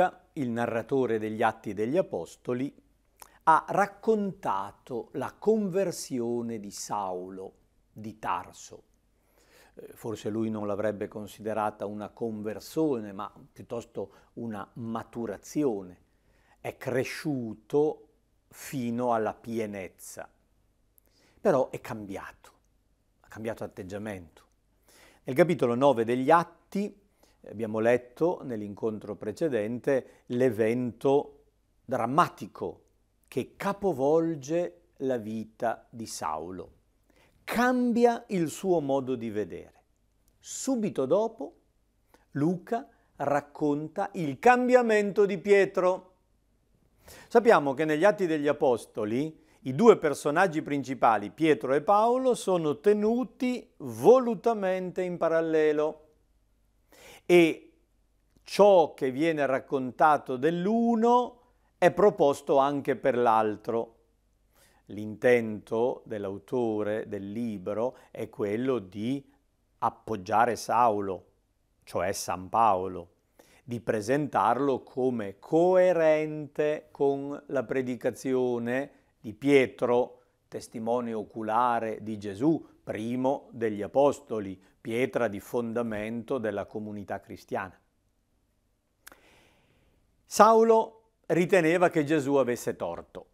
Luca, il narratore degli Atti degli Apostoli, ha raccontato la conversione di Saulo di Tarso. Eh, forse lui non l'avrebbe considerata una conversione, ma piuttosto una maturazione. È cresciuto fino alla pienezza, però è cambiato, ha cambiato atteggiamento. Nel capitolo 9 degli Atti Abbiamo letto nell'incontro precedente l'evento drammatico che capovolge la vita di Saulo. Cambia il suo modo di vedere. Subito dopo Luca racconta il cambiamento di Pietro. Sappiamo che negli Atti degli Apostoli i due personaggi principali, Pietro e Paolo, sono tenuti volutamente in parallelo e ciò che viene raccontato dell'uno è proposto anche per l'altro. L'intento dell'autore del libro è quello di appoggiare Saulo, cioè San Paolo, di presentarlo come coerente con la predicazione di Pietro, testimone oculare di Gesù, primo degli apostoli, pietra di fondamento della comunità cristiana. Saulo riteneva che Gesù avesse torto.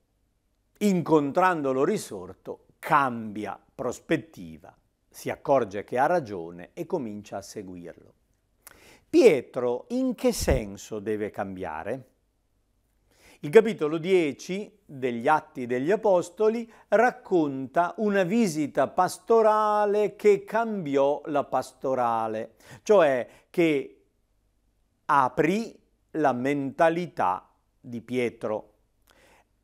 Incontrandolo risorto, cambia prospettiva, si accorge che ha ragione e comincia a seguirlo. Pietro in che senso deve cambiare? Il capitolo 10 degli Atti degli Apostoli racconta una visita pastorale che cambiò la pastorale, cioè che aprì la mentalità di Pietro,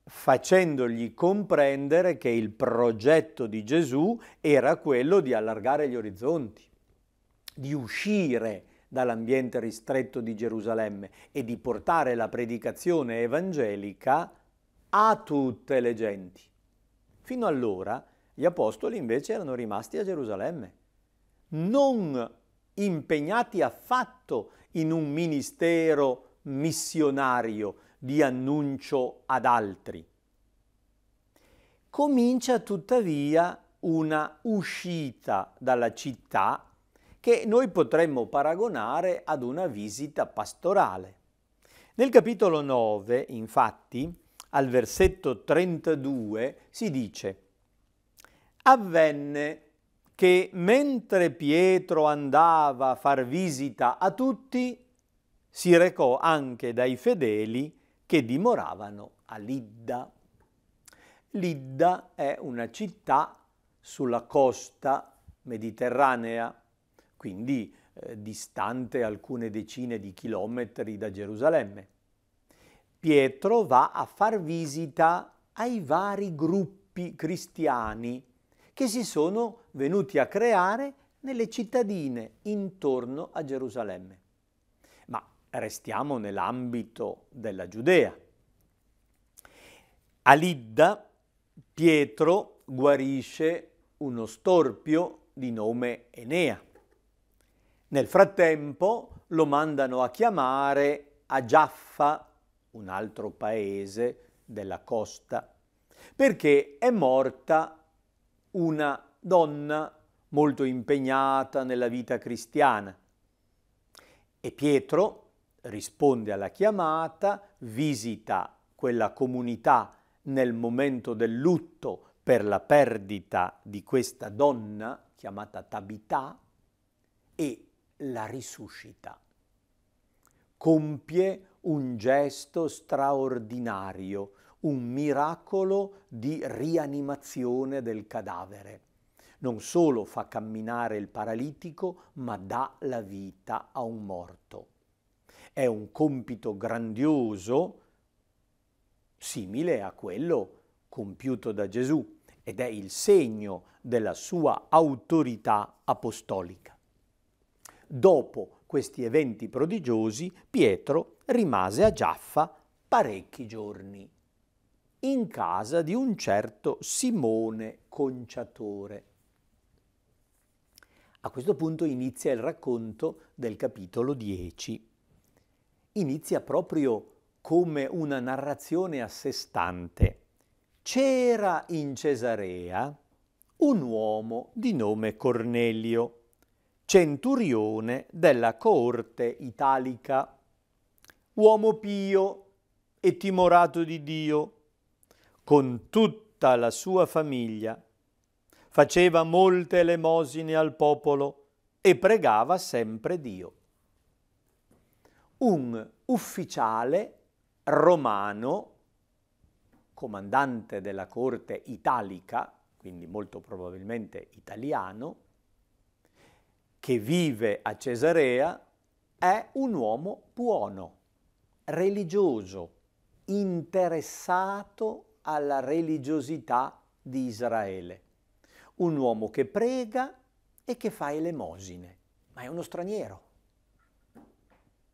facendogli comprendere che il progetto di Gesù era quello di allargare gli orizzonti, di uscire dall'ambiente ristretto di Gerusalemme e di portare la predicazione evangelica a tutte le genti. Fino allora gli apostoli invece erano rimasti a Gerusalemme, non impegnati affatto in un ministero missionario di annuncio ad altri. Comincia tuttavia una uscita dalla città che noi potremmo paragonare ad una visita pastorale. Nel capitolo 9, infatti, al versetto 32 si dice Avvenne che mentre Pietro andava a far visita a tutti, si recò anche dai fedeli che dimoravano a Lidda. Lidda è una città sulla costa mediterranea quindi eh, distante alcune decine di chilometri da Gerusalemme. Pietro va a far visita ai vari gruppi cristiani che si sono venuti a creare nelle cittadine intorno a Gerusalemme. Ma restiamo nell'ambito della Giudea. A Lidda Pietro guarisce uno storpio di nome Enea. Nel frattempo lo mandano a chiamare a Giaffa, un altro paese della costa, perché è morta una donna molto impegnata nella vita cristiana. E Pietro risponde alla chiamata, visita quella comunità nel momento del lutto per la perdita di questa donna chiamata Tabità e la risuscita. Compie un gesto straordinario, un miracolo di rianimazione del cadavere. Non solo fa camminare il paralitico, ma dà la vita a un morto. È un compito grandioso, simile a quello compiuto da Gesù, ed è il segno della sua autorità apostolica. Dopo questi eventi prodigiosi, Pietro rimase a Giaffa parecchi giorni, in casa di un certo Simone Conciatore. A questo punto inizia il racconto del capitolo 10. Inizia proprio come una narrazione a sé stante. C'era in Cesarea un uomo di nome Cornelio centurione della coorte italica, uomo pio e timorato di Dio, con tutta la sua famiglia. Faceva molte elemosine al popolo e pregava sempre Dio. Un ufficiale romano, comandante della corte italica, quindi molto probabilmente italiano, che vive a Cesarea è un uomo buono, religioso, interessato alla religiosità di Israele. Un uomo che prega e che fa elemosine, ma è uno straniero,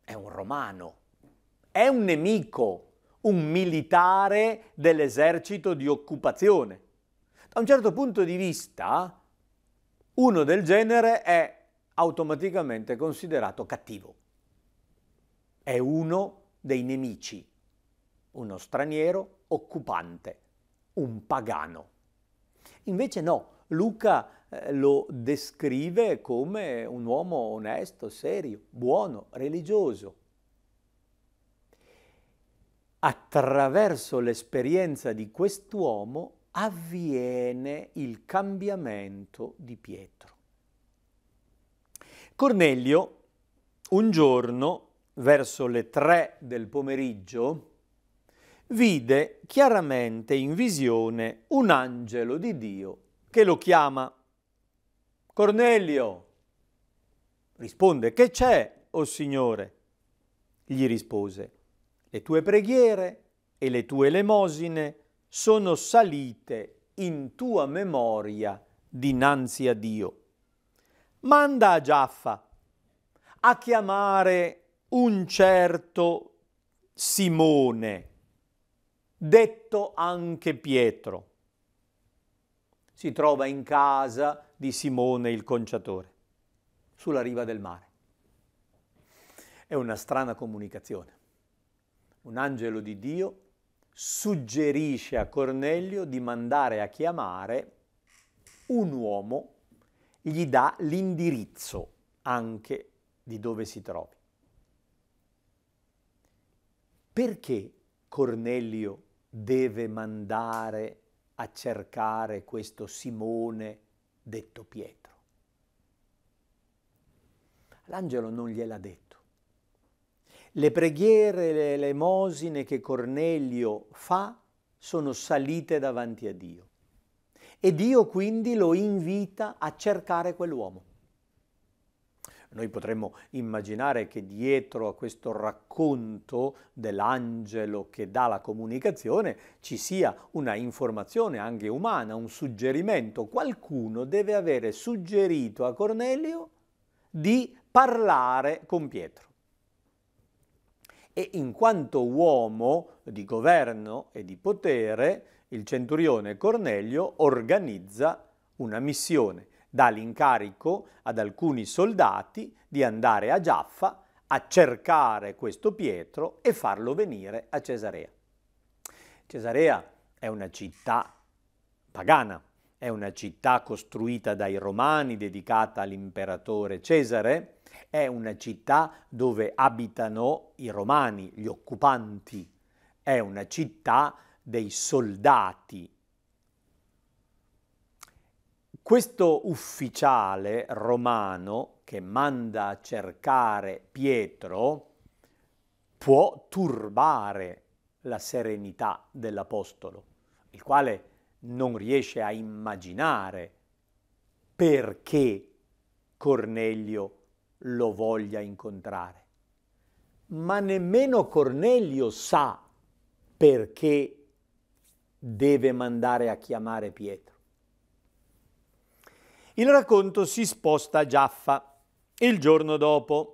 è un romano, è un nemico, un militare dell'esercito di occupazione. Da un certo punto di vista, uno del genere è automaticamente considerato cattivo. È uno dei nemici, uno straniero occupante, un pagano. Invece no, Luca eh, lo descrive come un uomo onesto, serio, buono, religioso. Attraverso l'esperienza di quest'uomo avviene il cambiamento di Pietro. Cornelio un giorno, verso le tre del pomeriggio, vide chiaramente in visione un angelo di Dio che lo chiama. Cornelio risponde, che c'è, o oh Signore? Gli rispose, le tue preghiere e le tue elemosine sono salite in tua memoria dinanzi a Dio manda a Giaffa a chiamare un certo Simone, detto anche Pietro. Si trova in casa di Simone il conciatore, sulla riva del mare. È una strana comunicazione. Un angelo di Dio suggerisce a Cornelio di mandare a chiamare un uomo gli dà l'indirizzo anche di dove si trovi. Perché Cornelio deve mandare a cercare questo Simone detto Pietro? L'angelo non gliel'ha detto. Le preghiere, e le elemosine che Cornelio fa sono salite davanti a Dio. E Dio quindi lo invita a cercare quell'uomo. Noi potremmo immaginare che dietro a questo racconto dell'angelo che dà la comunicazione ci sia una informazione anche umana, un suggerimento. Qualcuno deve avere suggerito a Cornelio di parlare con Pietro. E in quanto uomo di governo e di potere, il centurione Cornelio organizza una missione, dà l'incarico ad alcuni soldati di andare a Giaffa a cercare questo Pietro e farlo venire a Cesarea. Cesarea è una città pagana, è una città costruita dai romani, dedicata all'imperatore Cesare, è una città dove abitano i romani, gli occupanti, è una città dei soldati. Questo ufficiale romano che manda a cercare Pietro può turbare la serenità dell'Apostolo, il quale non riesce a immaginare perché Cornelio lo voglia incontrare. Ma nemmeno Cornelio sa perché deve mandare a chiamare Pietro. Il racconto si sposta a Giaffa il giorno dopo.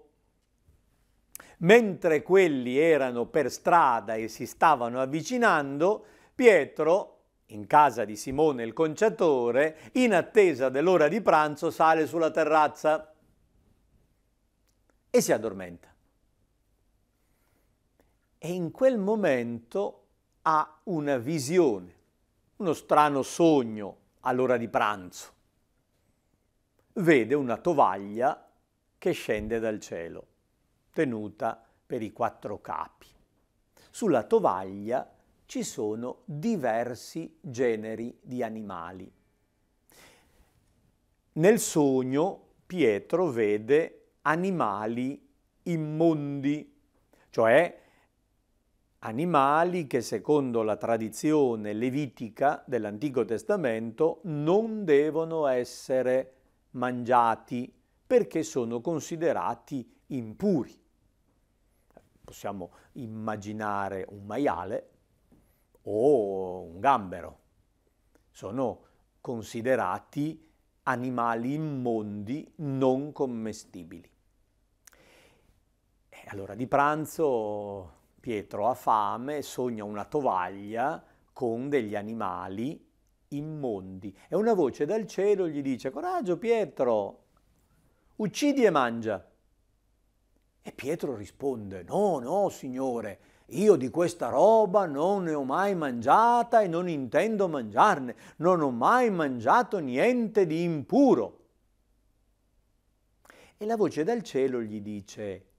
Mentre quelli erano per strada e si stavano avvicinando, Pietro, in casa di Simone il conciatore, in attesa dell'ora di pranzo sale sulla terrazza e si addormenta. E in quel momento ha una visione, uno strano sogno all'ora di pranzo. Vede una tovaglia che scende dal cielo, tenuta per i quattro capi. Sulla tovaglia ci sono diversi generi di animali. Nel sogno Pietro vede animali immondi, cioè animali che secondo la tradizione levitica dell'Antico Testamento non devono essere mangiati perché sono considerati impuri. Possiamo immaginare un maiale o un gambero. Sono considerati animali immondi non commestibili. E allora di pranzo Pietro ha fame, sogna una tovaglia con degli animali immondi e una voce dal cielo gli dice coraggio Pietro, uccidi e mangia. E Pietro risponde no, no signore, io di questa roba non ne ho mai mangiata e non intendo mangiarne, non ho mai mangiato niente di impuro. E la voce dal cielo gli dice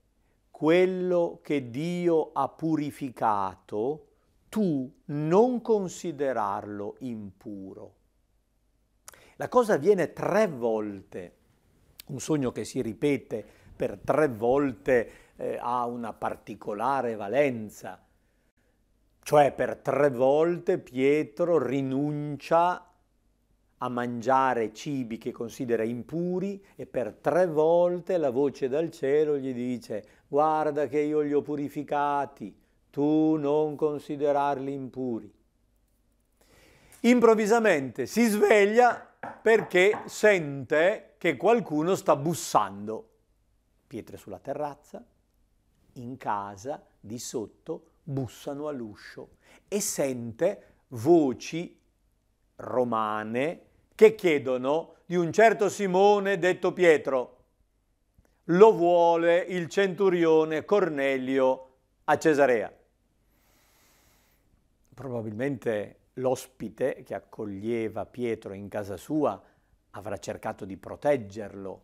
quello che Dio ha purificato, tu non considerarlo impuro. La cosa avviene tre volte, un sogno che si ripete per tre volte eh, ha una particolare valenza, cioè per tre volte Pietro rinuncia a mangiare cibi che considera impuri e per tre volte la voce dal cielo gli dice guarda che io li ho purificati, tu non considerarli impuri. Improvvisamente si sveglia perché sente che qualcuno sta bussando. Pietre sulla terrazza, in casa, di sotto, bussano all'uscio e sente voci romane che chiedono di un certo Simone detto Pietro lo vuole il centurione Cornelio a Cesarea. Probabilmente l'ospite che accoglieva Pietro in casa sua avrà cercato di proteggerlo.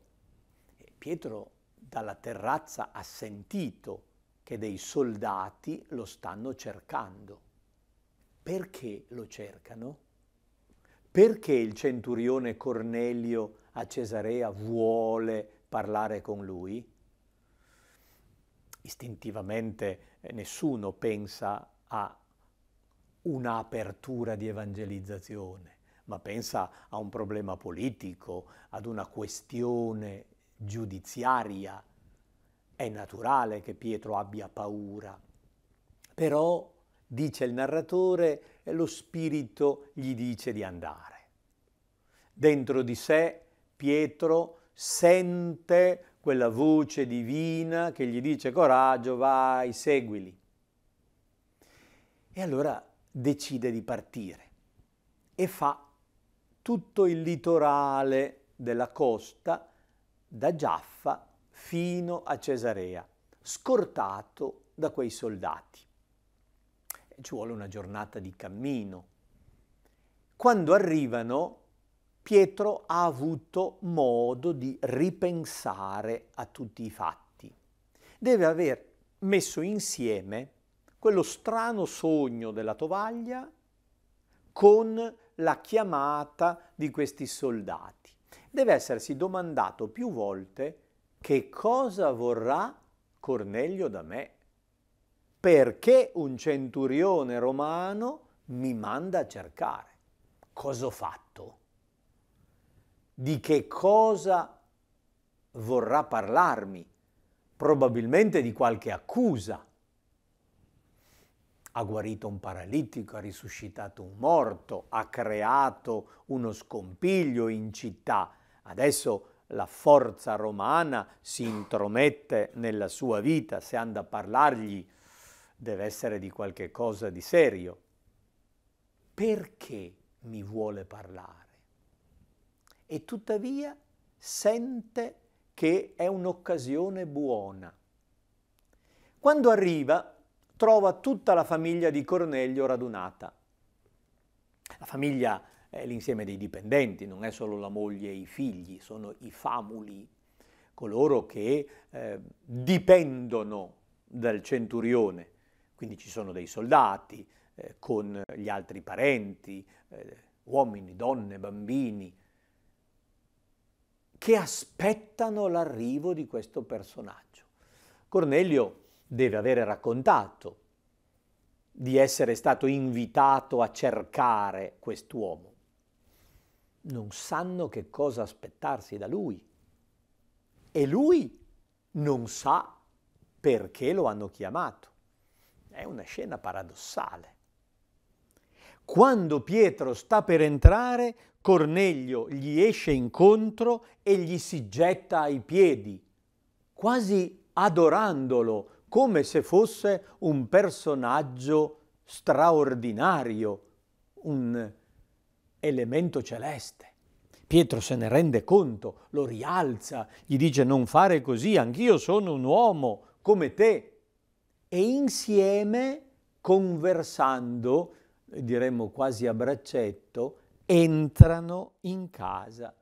Pietro dalla terrazza ha sentito che dei soldati lo stanno cercando. Perché lo cercano? Perché il centurione Cornelio a Cesarea vuole parlare con lui, istintivamente eh, nessuno pensa a un'apertura di evangelizzazione, ma pensa a un problema politico, ad una questione giudiziaria. È naturale che Pietro abbia paura, però, dice il narratore, eh, lo spirito gli dice di andare. Dentro di sé Pietro sente quella voce divina che gli dice coraggio, vai, seguili. E allora decide di partire e fa tutto il litorale della costa da Giaffa fino a Cesarea, scortato da quei soldati. Ci vuole una giornata di cammino. Quando arrivano Pietro ha avuto modo di ripensare a tutti i fatti. Deve aver messo insieme quello strano sogno della tovaglia con la chiamata di questi soldati. Deve essersi domandato più volte che cosa vorrà Cornelio da me. Perché un centurione romano mi manda a cercare? Cosa ho fatto? di che cosa vorrà parlarmi, probabilmente di qualche accusa. Ha guarito un paralitico, ha risuscitato un morto, ha creato uno scompiglio in città. Adesso la forza romana si intromette nella sua vita, se anda a parlargli deve essere di qualche cosa di serio. Perché mi vuole parlare? e tuttavia sente che è un'occasione buona. Quando arriva trova tutta la famiglia di Cornelio radunata. La famiglia è l'insieme dei dipendenti, non è solo la moglie e i figli, sono i famuli, coloro che eh, dipendono dal centurione. Quindi ci sono dei soldati eh, con gli altri parenti, eh, uomini, donne, bambini, che aspettano l'arrivo di questo personaggio. Cornelio deve avere raccontato di essere stato invitato a cercare quest'uomo. Non sanno che cosa aspettarsi da lui e lui non sa perché lo hanno chiamato. È una scena paradossale. Quando Pietro sta per entrare, Cornelio gli esce incontro e gli si getta ai piedi, quasi adorandolo, come se fosse un personaggio straordinario, un elemento celeste. Pietro se ne rende conto, lo rialza, gli dice non fare così, anch'io sono un uomo come te. E insieme, conversando, diremmo quasi a braccetto, entrano in casa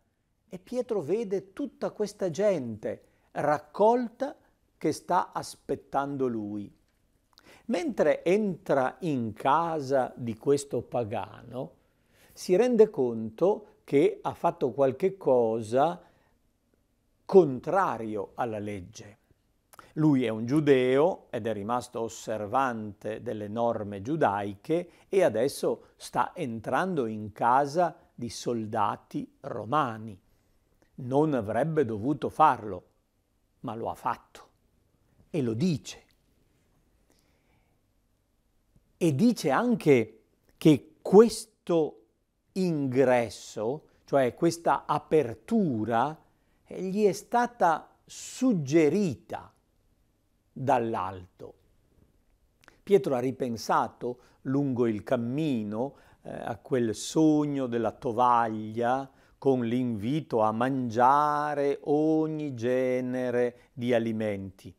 e Pietro vede tutta questa gente raccolta che sta aspettando lui. Mentre entra in casa di questo pagano, si rende conto che ha fatto qualche cosa contrario alla legge. Lui è un giudeo ed è rimasto osservante delle norme giudaiche e adesso sta entrando in casa di soldati romani. Non avrebbe dovuto farlo, ma lo ha fatto e lo dice. E dice anche che questo ingresso, cioè questa apertura, gli è stata suggerita dall'alto. Pietro ha ripensato lungo il cammino eh, a quel sogno della tovaglia con l'invito a mangiare ogni genere di alimenti,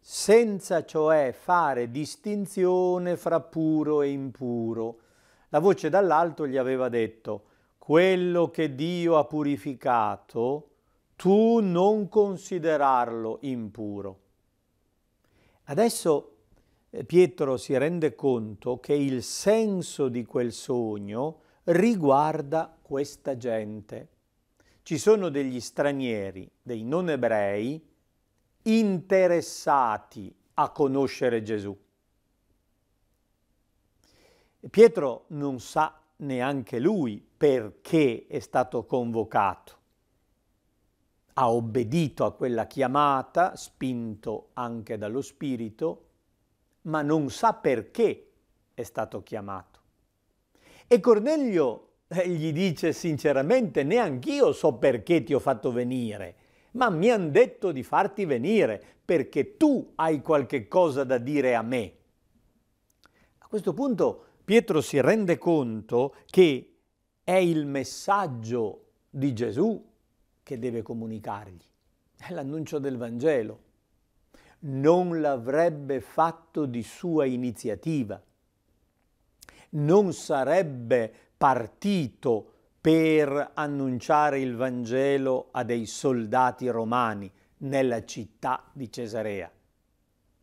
senza cioè fare distinzione fra puro e impuro. La voce dall'alto gli aveva detto, quello che Dio ha purificato, tu non considerarlo impuro. Adesso eh, Pietro si rende conto che il senso di quel sogno riguarda questa gente. Ci sono degli stranieri, dei non ebrei, interessati a conoscere Gesù. Pietro non sa neanche lui perché è stato convocato ha obbedito a quella chiamata, spinto anche dallo Spirito, ma non sa perché è stato chiamato. E Cornelio eh, gli dice sinceramente, neanch'io so perché ti ho fatto venire, ma mi hanno detto di farti venire perché tu hai qualche cosa da dire a me. A questo punto Pietro si rende conto che è il messaggio di Gesù che deve comunicargli, è l'annuncio del Vangelo. Non l'avrebbe fatto di sua iniziativa, non sarebbe partito per annunciare il Vangelo a dei soldati romani nella città di Cesarea,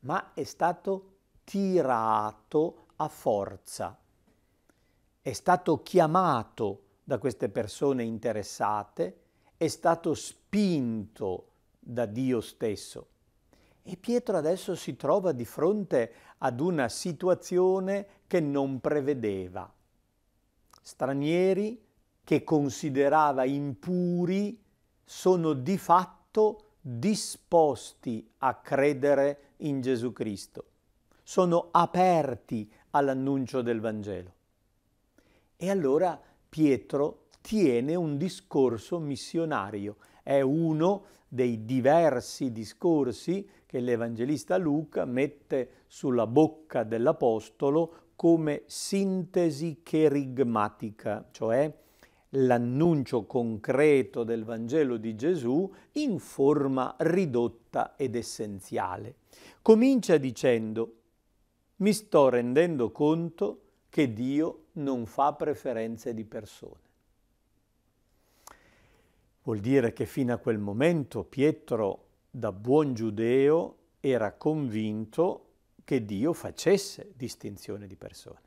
ma è stato tirato a forza, è stato chiamato da queste persone interessate è stato spinto da Dio stesso. E Pietro adesso si trova di fronte ad una situazione che non prevedeva. Stranieri che considerava impuri sono di fatto disposti a credere in Gesù Cristo, sono aperti all'annuncio del Vangelo. E allora Pietro tiene un discorso missionario. È uno dei diversi discorsi che l'Evangelista Luca mette sulla bocca dell'Apostolo come sintesi cherigmatica, cioè l'annuncio concreto del Vangelo di Gesù in forma ridotta ed essenziale. Comincia dicendo, mi sto rendendo conto che Dio non fa preferenze di persone. Vuol dire che fino a quel momento Pietro, da buon giudeo, era convinto che Dio facesse distinzione di persone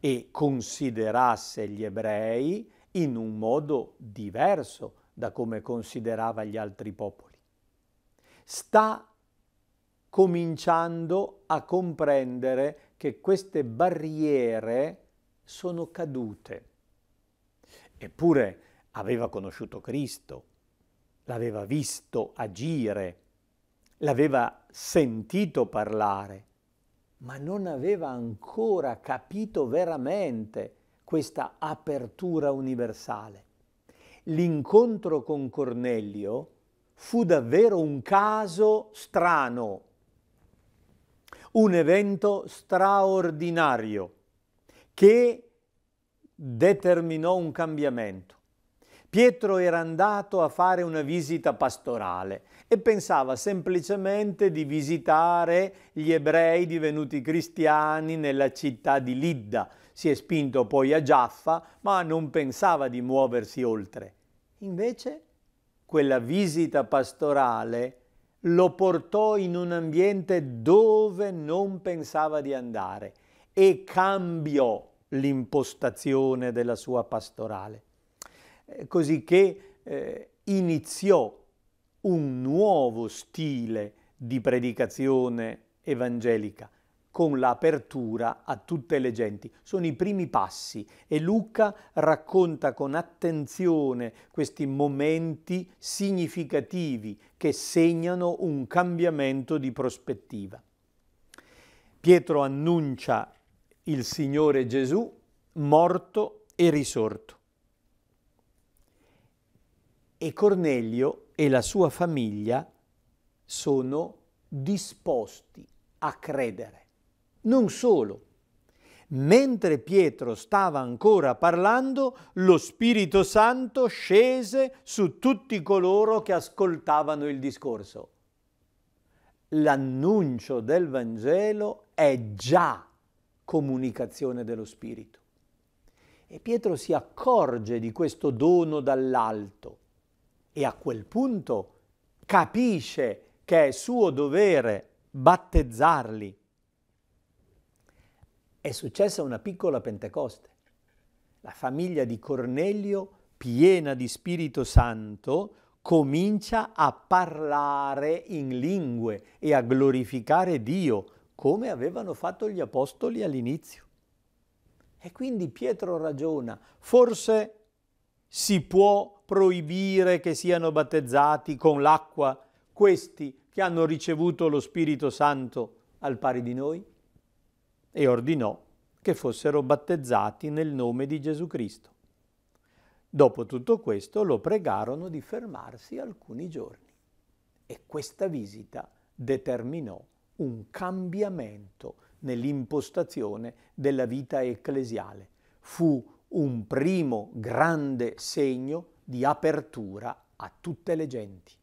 e considerasse gli ebrei in un modo diverso da come considerava gli altri popoli. Sta cominciando a comprendere che queste barriere sono cadute. Eppure aveva conosciuto Cristo, l'aveva visto agire, l'aveva sentito parlare, ma non aveva ancora capito veramente questa apertura universale. L'incontro con Cornelio fu davvero un caso strano, un evento straordinario che determinò un cambiamento. Pietro era andato a fare una visita pastorale e pensava semplicemente di visitare gli ebrei divenuti cristiani nella città di Lidda. Si è spinto poi a Giaffa, ma non pensava di muoversi oltre. Invece, quella visita pastorale lo portò in un ambiente dove non pensava di andare e cambiò l'impostazione della sua pastorale. Eh, cosicché eh, iniziò un nuovo stile di predicazione evangelica con l'apertura a tutte le genti. Sono i primi passi e Luca racconta con attenzione questi momenti significativi che segnano un cambiamento di prospettiva. Pietro annuncia il Signore Gesù morto e risorto e Cornelio e la sua famiglia sono disposti a credere. Non solo. Mentre Pietro stava ancora parlando, lo Spirito Santo scese su tutti coloro che ascoltavano il discorso. L'annuncio del Vangelo è già comunicazione dello Spirito. E Pietro si accorge di questo dono dall'alto e a quel punto capisce che è suo dovere battezzarli. È successa una piccola Pentecoste. La famiglia di Cornelio, piena di Spirito Santo, comincia a parlare in lingue e a glorificare Dio, come avevano fatto gli apostoli all'inizio. E quindi Pietro ragiona, forse si può proibire che siano battezzati con l'acqua questi che hanno ricevuto lo Spirito Santo al pari di noi? E ordinò che fossero battezzati nel nome di Gesù Cristo. Dopo tutto questo lo pregarono di fermarsi alcuni giorni e questa visita determinò un cambiamento nell'impostazione della vita ecclesiale. Fu un primo grande segno di apertura a tutte le genti.